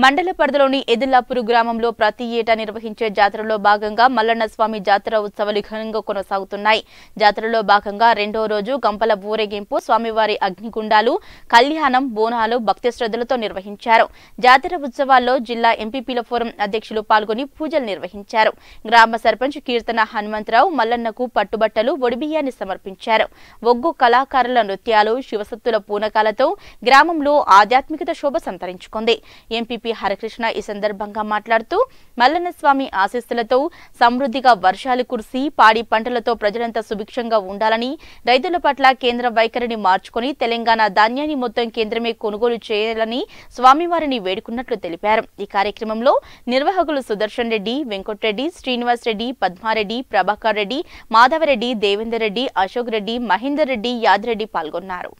మండల పరిధిలోని ఎదిలాపూరు గ్రామంలో ప్రతి ఏటా నిర్వహించే జాతరలో భాగంగా మల్లన్న స్వామి జాతర ఉత్సవాలు ఘనంగా కొనసాగుతున్నాయి జాతరలో భాగంగా రెండో రోజు గంపల ఊరేగింపు స్వామివారి అగ్నిగుండాలు కళ్యాణం బోనాలు భక్తి శ్రద్ధలతో నిర్వహించారు జాతర ఉత్సవాల్లో జిల్లా ఎంపీపీల ఫోరం అధ్యక్షులు పాల్గొని పూజలు నిర్వహించారు గ్రామ సర్పంచ్ కీర్తన హనుమంతరావు మల్లన్నకు పట్టుబట్టలు ఒడిబియ్యాన్ని సమర్పించారు ఒగ్గు కళాకారుల నృత్యాలు శివసత్తుల పూనకాలతో గ్రామంలో ఆధ్యాత్మికత శోభ సంతరించుకుంది ఎంపీ డీజీపీ హరికృష్ణ ఈ సందర్భంగా మాట్లాడుతూ మల్లన్నస్వామి స్వామి ఆశీస్సులతో సమృద్ధిగా వర్షాలు కురిసి పాడి పంటలతో ప్రజలంతా సుభిక్షంగా ఉండాలని రైతుల పట్ల కేంద్ర వైఖరిని మార్చుకుని తెలంగాణ ధాన్యాన్ని మొత్తం కేంద్రమే కొనుగోలు చేయాలని స్వామివారిని వేడుకున్నట్లు తెలిపారు ఈ కార్యక్రమంలో నిర్వాహకులు సుదర్శన్ రెడ్డి వెంకటరెడ్డి శ్రీనివాస్ రెడ్డి పద్మారెడ్డి ప్రభాకర్ రెడ్డి మాధవరెడ్డి దేవేందర్ రెడ్డి అశోక్ రెడ్డి మహేందర్ రెడ్డి యాదిరెడ్డి పాల్గొన్నారు